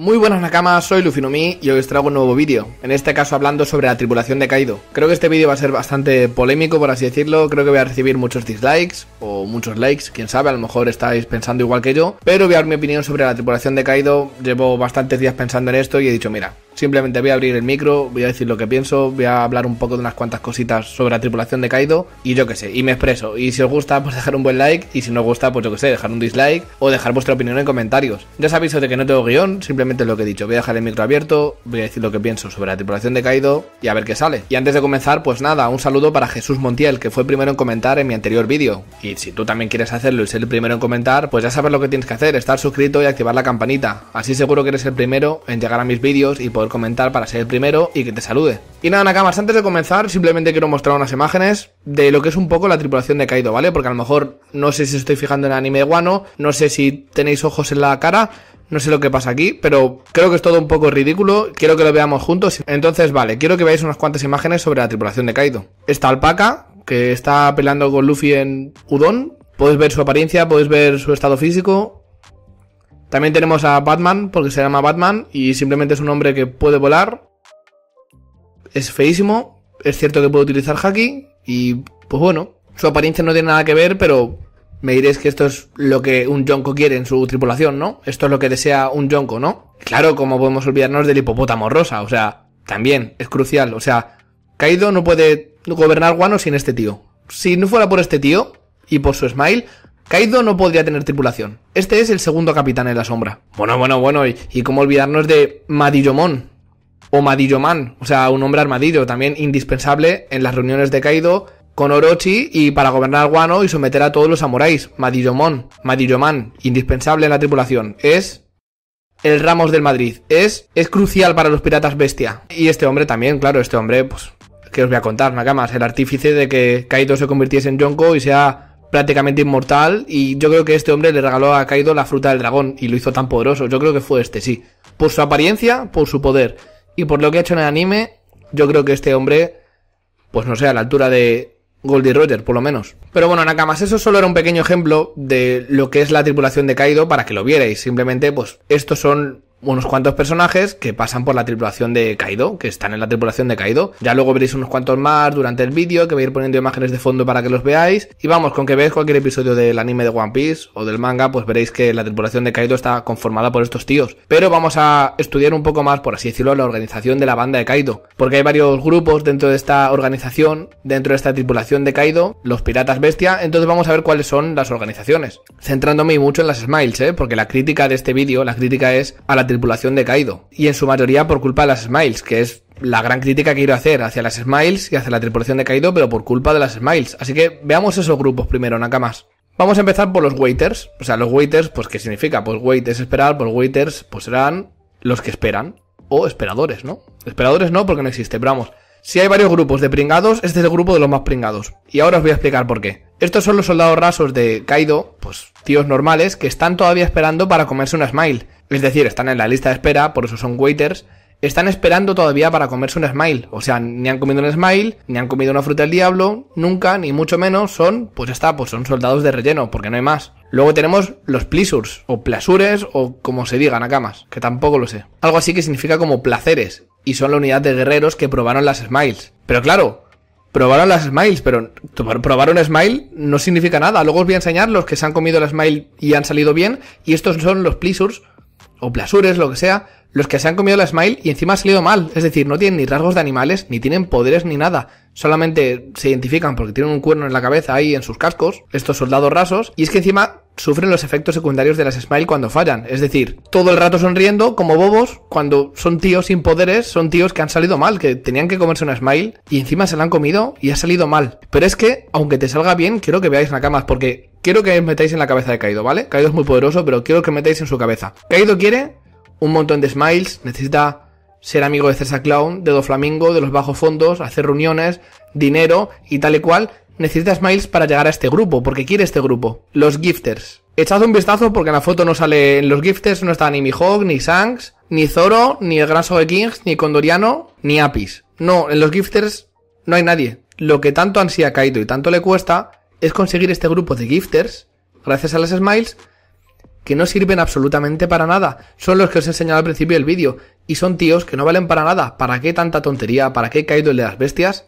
Muy buenas Nakamas, soy Lufinomi y hoy os traigo un nuevo vídeo, en este caso hablando sobre la tripulación de Kaido. Creo que este vídeo va a ser bastante polémico, por así decirlo, creo que voy a recibir muchos dislikes o muchos likes, quién sabe, a lo mejor estáis pensando igual que yo, pero voy a dar mi opinión sobre la tripulación de Kaido, llevo bastantes días pensando en esto y he dicho, mira, Simplemente voy a abrir el micro, voy a decir lo que pienso, voy a hablar un poco de unas cuantas cositas sobre la tripulación de Kaido y yo qué sé, y me expreso. Y si os gusta, pues dejar un buen like y si no os gusta, pues yo qué sé, dejar un dislike o dejar vuestra opinión en comentarios. Ya aviso de que no tengo guión, simplemente lo que he dicho. Voy a dejar el micro abierto, voy a decir lo que pienso sobre la tripulación de Kaido y a ver qué sale. Y antes de comenzar, pues nada, un saludo para Jesús Montiel, que fue el primero en comentar en mi anterior vídeo. Y si tú también quieres hacerlo y ser el primero en comentar, pues ya sabes lo que tienes que hacer, estar suscrito y activar la campanita. Así seguro que eres el primero en llegar a mis vídeos y poder comentar para ser el primero y que te salude. Y nada, Nakamas, antes de comenzar, simplemente quiero mostrar unas imágenes de lo que es un poco la tripulación de Kaido, ¿vale? Porque a lo mejor no sé si estoy fijando en anime guano, no sé si tenéis ojos en la cara, no sé lo que pasa aquí, pero creo que es todo un poco ridículo. Quiero que lo veamos juntos. Entonces, vale, quiero que veáis unas cuantas imágenes sobre la tripulación de Kaido. Esta alpaca, que está peleando con Luffy en Udon. Podéis ver su apariencia, podéis ver su estado físico. También tenemos a Batman, porque se llama Batman y simplemente es un hombre que puede volar. Es feísimo, es cierto que puede utilizar haki y pues bueno, su apariencia no tiene nada que ver, pero me diréis que esto es lo que un Yonko quiere en su tripulación, ¿no? Esto es lo que desea un Yonko, ¿no? Claro, como podemos olvidarnos del hipopótamo rosa, o sea, también es crucial, o sea, Kaido no puede gobernar Guano sin este tío. Si no fuera por este tío y por su smile, Kaido no podría tener tripulación. Este es el segundo capitán en la sombra. Bueno, bueno, bueno, y, cómo olvidarnos de Madillomón O Madillomán, o sea, un hombre armadillo, también indispensable en las reuniones de Kaido con Orochi y para gobernar Guano y someter a todos los samuráis. Madillomón, Madillomán, indispensable en la tripulación. Es el Ramos del Madrid. Es, es crucial para los piratas bestia. Y este hombre también, claro, este hombre, pues, ¿Qué os voy a contar, más. el artífice de que Kaido se convirtiese en Yonko y sea prácticamente inmortal y yo creo que este hombre le regaló a Kaido la fruta del dragón y lo hizo tan poderoso. Yo creo que fue este, sí. Por su apariencia, por su poder y por lo que ha hecho en el anime, yo creo que este hombre, pues no sé, a la altura de Goldie Roger, por lo menos. Pero bueno, Nakamas, eso solo era un pequeño ejemplo de lo que es la tripulación de Kaido para que lo vierais. Simplemente, pues estos son unos cuantos personajes que pasan por la tripulación de Kaido, que están en la tripulación de Kaido. Ya luego veréis unos cuantos más durante el vídeo, que voy a ir poniendo imágenes de fondo para que los veáis. Y vamos, con que veáis cualquier episodio del anime de One Piece o del manga, pues veréis que la tripulación de Kaido está conformada por estos tíos. Pero vamos a estudiar un poco más, por así decirlo, la organización de la banda de Kaido. Porque hay varios grupos dentro de esta organización, dentro de esta tripulación de Kaido, los piratas bestia. Entonces vamos a ver cuáles son las organizaciones. Centrándome mucho en las smiles, ¿eh? porque la crítica de este vídeo, la crítica es a la tripulación de Kaido, y en su mayoría por culpa de las Smiles, que es la gran crítica que quiero hacer hacia las Smiles y hacia la tripulación de Kaido, pero por culpa de las Smiles. Así que veamos esos grupos primero, Nakamas. Vamos a empezar por los waiters. O sea, los waiters, pues, ¿qué significa? Pues wait es esperar, pues waiters, pues serán los que esperan. O esperadores, ¿no? Esperadores no, porque no existe, pero vamos. Si hay varios grupos de pringados, este es el grupo de los más pringados. Y ahora os voy a explicar por qué. Estos son los soldados rasos de Kaido, pues tíos normales, que están todavía esperando para comerse una smile. Es decir, están en la lista de espera, por eso son waiters. Están esperando todavía para comerse un smile. O sea, ni han comido un smile, ni han comido una fruta del diablo, nunca, ni mucho menos, son, pues está, pues son soldados de relleno, porque no hay más. Luego tenemos los pleasures, o plasures, o como se digan a camas, que tampoco lo sé. Algo así que significa como placeres, y son la unidad de guerreros que probaron las smiles. Pero claro, probaron las smiles, pero probar un smile no significa nada. Luego os voy a enseñar los que se han comido el smile y han salido bien, y estos son los pleasures, o Blasures, lo que sea, los que se han comido la Smile y encima ha salido mal. Es decir, no tienen ni rasgos de animales, ni tienen poderes ni nada. Solamente se identifican porque tienen un cuerno en la cabeza ahí en sus cascos, estos soldados rasos, y es que encima sufren los efectos secundarios de las Smile cuando fallan. Es decir, todo el rato sonriendo como bobos cuando son tíos sin poderes, son tíos que han salido mal, que tenían que comerse una Smile y encima se la han comido y ha salido mal. Pero es que, aunque te salga bien, quiero que veáis Nakamas porque quiero que metáis en la cabeza de Kaido, ¿vale? Kaido es muy poderoso, pero quiero que metáis en su cabeza. Kaido quiere un montón de smiles, necesita ser amigo de César Clown, de Doflamingo, de los bajos fondos, hacer reuniones, dinero y tal y cual. Necesita smiles para llegar a este grupo, porque quiere este grupo. Los gifters. Echad un vistazo porque en la foto no sale en los gifters, no está ni Mihawk, ni Shanks, ni Zoro, ni el Gran de Kings, ni Condoriano, ni Apis. No, en los gifters no hay nadie. Lo que tanto ansía Kaido y tanto le cuesta es conseguir este grupo de gifters, gracias a las smiles, que no sirven absolutamente para nada. Son los que os he enseñado al principio del vídeo. Y son tíos que no valen para nada. ¿Para qué tanta tontería? ¿Para qué he caído el de las bestias?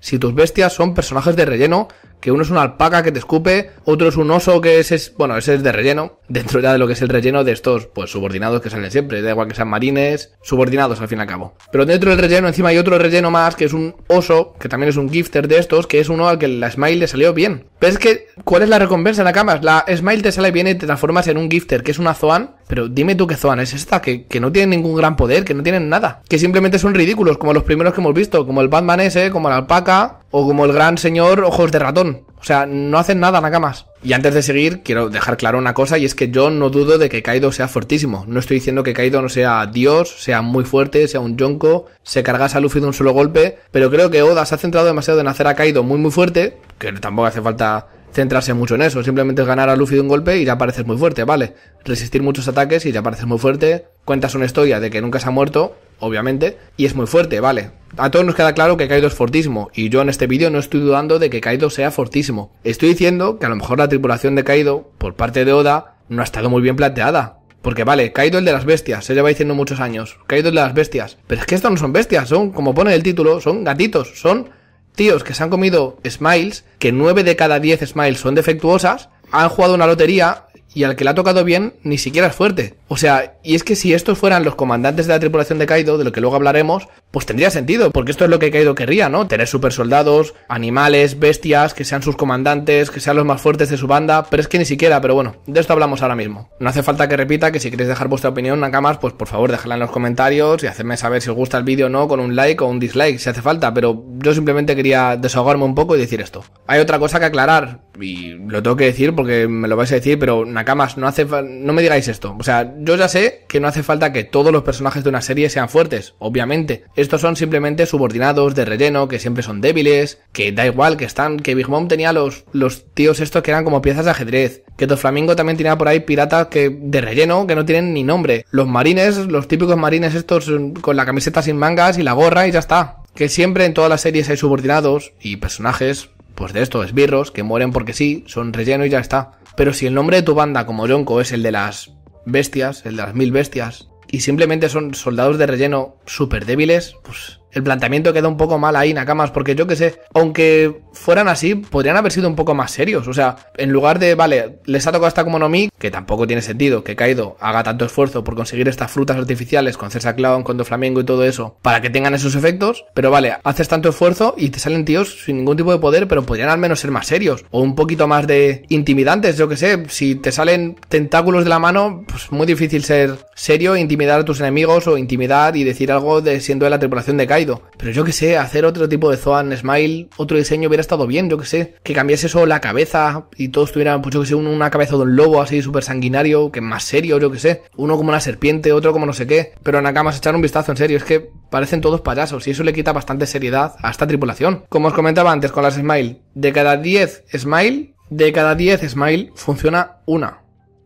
Si tus bestias son personajes de relleno que uno es una alpaca que te escupe, otro es un oso que es, bueno, ese es de relleno, dentro ya de lo que es el relleno de estos, pues, subordinados que salen siempre, da igual que sean marines, subordinados al fin y al cabo. Pero dentro del relleno encima hay otro relleno más, que es un oso, que también es un gifter de estos, que es uno al que la smile le salió bien. Pero es que, ¿cuál es la recompensa, en La smile te sale bien y te transformas en un gifter, que es una zoan, pero dime tú qué Zoan es esta, que, que, no tiene ningún gran poder, que no tienen nada. Que simplemente son ridículos, como los primeros que hemos visto, como el Batman ese, como la alpaca, o como el gran señor ojos de ratón. O sea, no hacen nada, nada más. Y antes de seguir, quiero dejar claro una cosa, y es que yo no dudo de que Kaido sea fortísimo. No estoy diciendo que Kaido no sea Dios, sea muy fuerte, sea un Yonko, se cargase a Luffy de un solo golpe, pero creo que Oda se ha centrado demasiado en hacer a Kaido muy muy fuerte, que tampoco hace falta centrarse mucho en eso. Simplemente es ganar a Luffy de un golpe y ya pareces muy fuerte, ¿vale? Resistir muchos ataques y ya pareces muy fuerte. Cuentas una historia de que nunca se ha muerto, obviamente, y es muy fuerte, ¿vale? A todos nos queda claro que Kaido es fortísimo, y yo en este vídeo no estoy dudando de que Kaido sea fortísimo. Estoy diciendo que a lo mejor la tripulación de Kaido, por parte de Oda, no ha estado muy bien planteada. Porque vale, Kaido el de las bestias, se lleva diciendo muchos años. Kaido el de las bestias. Pero es que estos no son bestias, son, como pone el título, son gatitos, son tíos que se han comido smiles, que 9 de cada 10 smiles son defectuosas, han jugado una lotería y al que le ha tocado bien ni siquiera es fuerte. O sea, y es que si estos fueran los comandantes de la tripulación de Kaido, de lo que luego hablaremos, pues tendría sentido, porque esto es lo que Kaido querría, ¿no? Tener super soldados, animales, bestias, que sean sus comandantes, que sean los más fuertes de su banda, pero es que ni siquiera, pero bueno, de esto hablamos ahora mismo. No hace falta que repita que si queréis dejar vuestra opinión, Nakamas, pues por favor dejadla en los comentarios y hacedme saber si os gusta el vídeo o no, con un like o un dislike, si hace falta, pero yo simplemente quería desahogarme un poco y decir esto. Hay otra cosa que aclarar, y lo tengo que decir porque me lo vais a decir, pero Nakamas, no hace no me digáis esto. O sea, yo ya sé que no hace falta que todos los personajes de una serie sean fuertes, obviamente. Estos son simplemente subordinados de relleno, que siempre son débiles, que da igual, que están, que Big Mom tenía los, los tíos estos que eran como piezas de ajedrez, que Doflamingo también tenía por ahí piratas que, de relleno, que no tienen ni nombre. Los marines, los típicos marines estos mm, con la camiseta sin mangas y la gorra y ya está. Que siempre en todas las series hay subordinados y personajes, pues de estos esbirros, que mueren porque sí, son relleno y ya está. Pero si el nombre de tu banda como Yonko es el de las bestias, el de las mil bestias, y simplemente son soldados de relleno súper débiles, pues el planteamiento queda un poco mal ahí, Nakamas, porque yo que sé, aunque fueran así, podrían haber sido un poco más serios. O sea, en lugar de, vale, les ha tocado no Nomi que tampoco tiene sentido que Kaido haga tanto esfuerzo por conseguir estas frutas artificiales con César Clown, con Doflamingo y todo eso, para que tengan esos efectos, pero vale, haces tanto esfuerzo y te salen tíos sin ningún tipo de poder, pero podrían al menos ser más serios, o un poquito más de intimidantes, yo que sé, si te salen tentáculos de la mano, pues muy difícil ser serio, e intimidar a tus enemigos o intimidar y decir algo de siendo de la tripulación de Kaido. Pero yo que sé, hacer otro tipo de Zoan Smile, otro diseño hubiera estado bien, yo que sé. Que cambiase eso la cabeza y todos tuvieran, pues yo que sé, una cabeza de un lobo así súper sanguinario, que más serio, yo que sé. Uno como una serpiente, otro como no sé qué. Pero Nakamas echar un vistazo, en serio, es que parecen todos payasos y eso le quita bastante seriedad a esta tripulación. Como os comentaba antes con las Smile, de cada 10 Smile, de cada 10 Smile funciona una.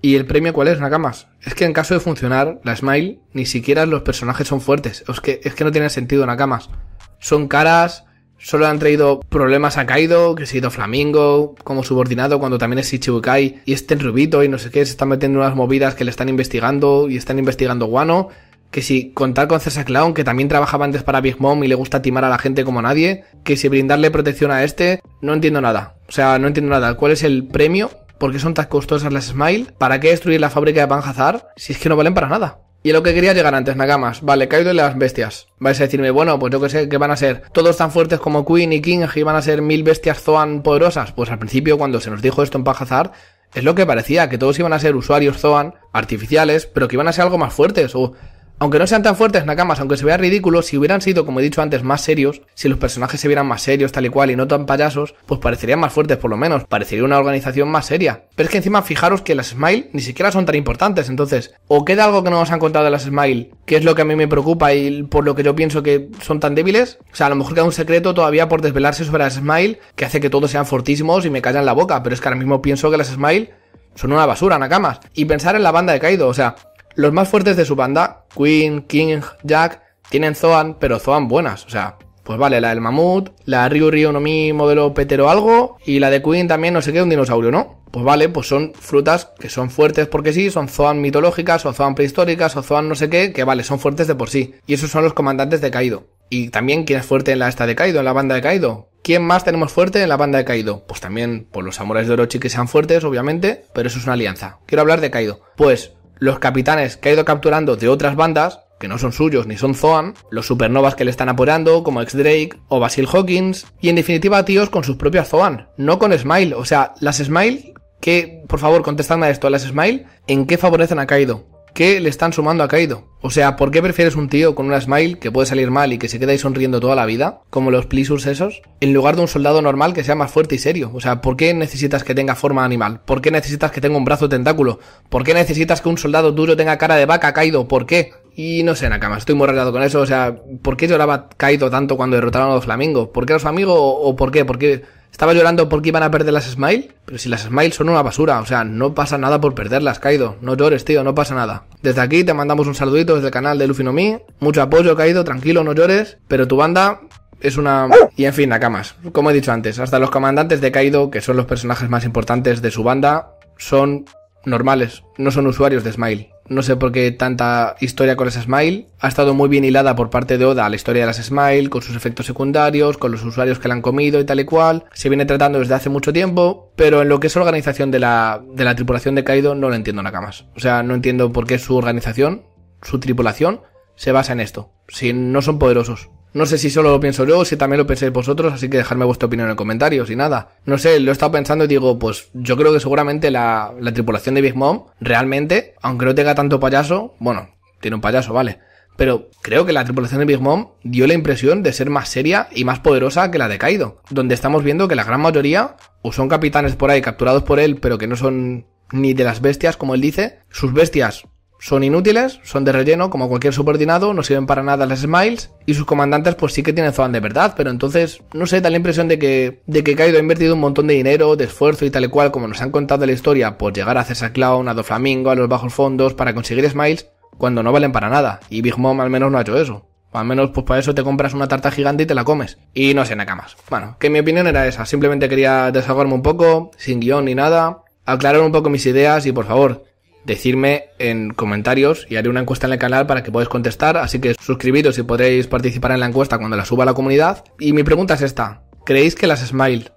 ¿Y el premio cuál es, Nakamas? Es que en caso de funcionar, la Smile, ni siquiera los personajes son fuertes. Es que, es que no tiene sentido, Nakamas. Son caras, solo han traído problemas a Kaido, que ha sido Flamingo, como subordinado, cuando también es Ichibukai, y este Rubito, y no sé qué, se están metiendo unas movidas que le están investigando, y están investigando Guano. Que si contar con César Clown, que también trabajaba antes para Big Mom y le gusta timar a la gente como nadie, que si brindarle protección a este, no entiendo nada. O sea, no entiendo nada. ¿Cuál es el premio ¿Por qué son tan costosas las Smile? ¿Para qué destruir la fábrica de Panjazar si es que no valen para nada? Y es lo que quería llegar antes, Nagamas. Vale, caído de las bestias. Vais a decirme, bueno, pues yo que sé, que van a ser? ¿Todos tan fuertes como Queen y King y van a ser mil bestias Zoan poderosas? Pues al principio, cuando se nos dijo esto en Pajazar, es lo que parecía, que todos iban a ser usuarios Zoan, artificiales, pero que iban a ser algo más fuertes. O aunque no sean tan fuertes nakamas, aunque se vea ridículo, si hubieran sido, como he dicho antes, más serios, si los personajes se vieran más serios tal y cual y no tan payasos, pues parecerían más fuertes por lo menos, parecería una organización más seria. Pero es que encima fijaros que las Smile ni siquiera son tan importantes, entonces, o queda algo que no nos han contado de las Smile, que es lo que a mí me preocupa y por lo que yo pienso que son tan débiles, o sea, a lo mejor queda un secreto todavía por desvelarse sobre las Smile, que hace que todos sean fortísimos y me callan la boca, pero es que ahora mismo pienso que las Smile son una basura, nakamas. Y pensar en la banda de Kaido, o sea, los más fuertes de su banda, Queen, King, Jack, tienen Zoan, pero Zoan buenas, o sea, pues vale, la del mamut, la Ryu Ryu no Mi modelo petero algo, y la de Queen también no sé qué, un dinosaurio, ¿no? Pues vale, pues son frutas que son fuertes porque sí, son zoan mitológicas, o zoan prehistóricas, o zoan no sé qué, que vale, son fuertes de por sí. Y esos son los comandantes de Kaido. Y también, ¿quién es fuerte en la esta de Kaido, en la banda de Kaido? ¿Quién más tenemos fuerte en la banda de Kaido? Pues también, por pues los Amores de Orochi que sean fuertes, obviamente, pero eso es una alianza. Quiero hablar de Kaido. Pues, los capitanes que ha ido capturando de otras bandas, que no son suyos ni son Zoan, los supernovas que le están apurando, como ex Drake o Basil Hawkins, y en definitiva tíos con sus propias Zoan, no con Smile. O sea, las Smile, que, por favor, contestadme a esto, las Smile, ¿en qué favorecen a caído qué le están sumando a Kaido. O sea, ¿por qué prefieres un tío con una smile que puede salir mal y que se queda ahí sonriendo toda la vida, como los plisurs esos, en lugar de un soldado normal que sea más fuerte y serio? O sea, ¿por qué necesitas que tenga forma animal? ¿Por qué necesitas que tenga un brazo tentáculo? ¿Por qué necesitas que un soldado duro tenga cara de vaca, Kaido? ¿Por qué? Y no sé, Nakama, estoy muy rayado con eso. O sea, ¿por qué lloraba Kaido tanto cuando derrotaron a los flamingos? ¿Por qué era su amigo o por qué? ¿Por qué? Estaba llorando porque iban a perder las Smile, pero si las Smile son una basura, o sea, no pasa nada por perderlas, Kaido. No llores, tío, no pasa nada. Desde aquí te mandamos un saludito desde el canal de Lufinomi. Mucho apoyo, Kaido, tranquilo, no llores, pero tu banda es una... Y en fin, Nakamas. Como he dicho antes, hasta los comandantes de Kaido, que son los personajes más importantes de su banda, son normales, no son usuarios de Smile. No sé por qué tanta historia con las Smile. Ha estado muy bien hilada por parte de Oda la historia de las Smile, con sus efectos secundarios, con los usuarios que la han comido y tal y cual. Se viene tratando desde hace mucho tiempo, pero en lo que es organización de la, de la tripulación de Kaido no lo entiendo nada más. O sea, no entiendo por qué su organización, su tripulación, se basa en esto. Si no son poderosos. No sé si solo lo pienso yo o si también lo pensáis vosotros, así que dejadme vuestra opinión en comentarios y nada. No sé, lo he estado pensando y digo, pues yo creo que seguramente la, la tripulación de Big Mom, realmente, aunque no tenga tanto payaso, bueno, tiene un payaso, vale. Pero creo que la tripulación de Big Mom dio la impresión de ser más seria y más poderosa que la de Kaido, donde estamos viendo que la gran mayoría o son capitanes por ahí capturados por él, pero que no son ni de las bestias, como él dice, sus bestias son inútiles, son de relleno, como cualquier subordinado, no sirven para nada las smiles, y sus comandantes pues sí que tienen Zoan de verdad, pero entonces, no sé, da la impresión de que, de que Kaido ha invertido un montón de dinero, de esfuerzo y tal y cual, como nos han contado la historia, por llegar a César Clown, a Doflamingo, a los bajos fondos, para conseguir smiles, cuando no valen para nada, y Big Mom al menos no ha hecho eso. Al menos, pues para eso te compras una tarta gigante y te la comes. Y no sé, Nakamas. Bueno, que mi opinión era esa. Simplemente quería desahogarme un poco, sin guión ni nada, aclarar un poco mis ideas y por favor, decirme en comentarios y haré una encuesta en el canal para que podáis contestar, así que suscribiros y podréis participar en la encuesta cuando la suba a la comunidad. Y mi pregunta es esta, ¿creéis que las Smile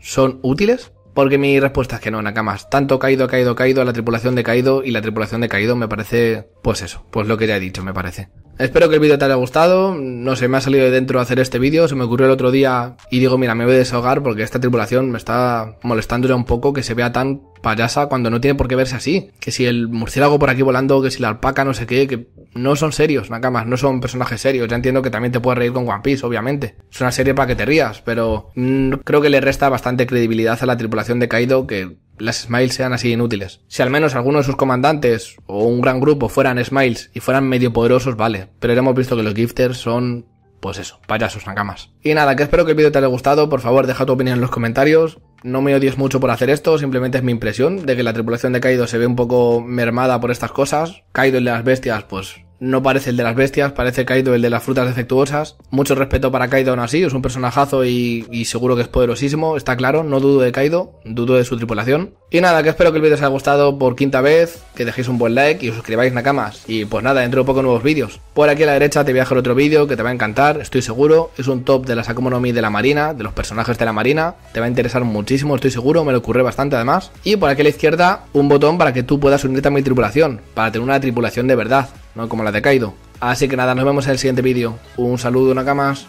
son útiles? Porque mi respuesta es que no, Nakamas. Tanto caído, caído, caído, la tripulación de caído y la tripulación de caído me parece, pues eso, pues lo que ya he dicho, me parece. Espero que el vídeo te haya gustado, no sé, me ha salido de dentro hacer este vídeo, se me ocurrió el otro día y digo, mira, me voy a desahogar porque esta tripulación me está molestando ya un poco que se vea tan payasa cuando no tiene por qué verse así. Que si el murciélago por aquí volando, que si la alpaca, no sé qué, que no son serios, Nakamas, no son personajes serios. Ya entiendo que también te puedes reír con One Piece, obviamente. Es una serie para que te rías, pero mm, creo que le resta bastante credibilidad a la tripulación de Kaido que las Smiles sean así inútiles. Si al menos alguno de sus comandantes o un gran grupo fueran Smiles y fueran medio poderosos, vale. Pero hemos visto que los Gifters son pues eso, sus nakamas. Y nada, que espero que el vídeo te haya gustado, por favor deja tu opinión en los comentarios, no me odies mucho por hacer esto, simplemente es mi impresión de que la tripulación de Kaido se ve un poco mermada por estas cosas. Kaido de las bestias, pues no parece el de las bestias, parece Kaido el de las frutas defectuosas. Mucho respeto para Kaido aún así, es un personajazo y, y seguro que es poderosísimo, está claro, no dudo de Kaido, dudo de su tripulación. Y nada, que espero que el vídeo os haya gustado por quinta vez, que dejéis un buen like y os suscribáis Nakamas. Y pues nada, dentro de poco nuevos vídeos. Por aquí a la derecha te voy a dejar otro vídeo que te va a encantar, estoy seguro. Es un top de las Akumonomi de la Marina, de los personajes de la Marina. Te va a interesar muchísimo, estoy seguro, me lo ocurre bastante además. Y por aquí a la izquierda, un botón para que tú puedas unirte a mi tripulación, para tener una tripulación de verdad, no como la de Kaido. Así que nada, nos vemos en el siguiente vídeo. Un saludo, Nakamas.